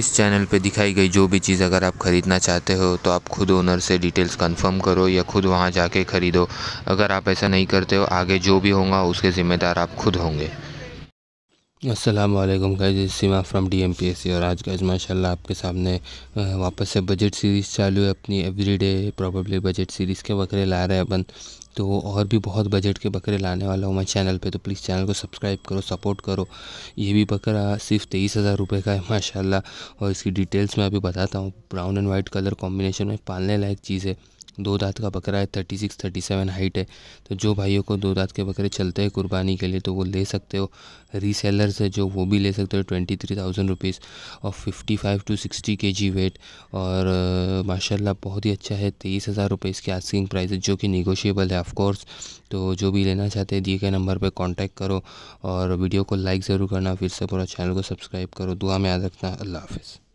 इस चैनल पे दिखाई गई जो भी चीज़ अगर आप ख़रीदना चाहते हो तो आप खुद ओनर से डिटेल्स कंफर्म करो या खुद वहाँ जाके ख़रीदो अगर आप ऐसा नहीं करते हो आगे जो भी होगा उसके ज़िम्मेदार आप खुद होंगे Aslam guys Seema from D M P S C और आज गाइज माशाल्लाह आपके सामने वापस से बजट सीरीज़ चालू है अपनी एवरीडे प्रॉबेबली बजट सीरीज़ के बकरे ला रहे हैं अपन तो और भी बहुत बजट के बकरे लाने वाला हूँ मैं चैनल पे तो प्लीज़ चैनल को सब्सक्राइब करो सपोर्ट करो ये भी बकरा सिर्फ तेईस हज़ार रुपये का है माशाल्लाह और इसकी डिटेल्स मैं अभी बताता हूँ brown and white colour combination में पालने लायक चीज़ है दो दांत का बकरा है thirty six thirty seven height है तो जो भाइयों को दो दांत के बकरे चलते हैं कुर्बानी के लिए तो वो ले सकते हो रीसेलर्स है जो वो भी ले सकते हो ट्वेंटी थ्री थाउजेंड रुपीज़ और fifty five to sixty K G wait और माशाल्लाह बहुत ही अच्छा है तेईस हज़ार रुपये इसकी आस्किंग प्राइस है जो कि निगोशिएबल है ऑफकोर्स तो जो भी लेना चाहते हैं दिए गए नंबर पर कॉन्टैक्ट करो और वीडियो को लाइक ज़रूर करना फिर से पूरा चैनल को सब्सक्राइब करो दुआ में याद रखना अल्लाह हाफिज़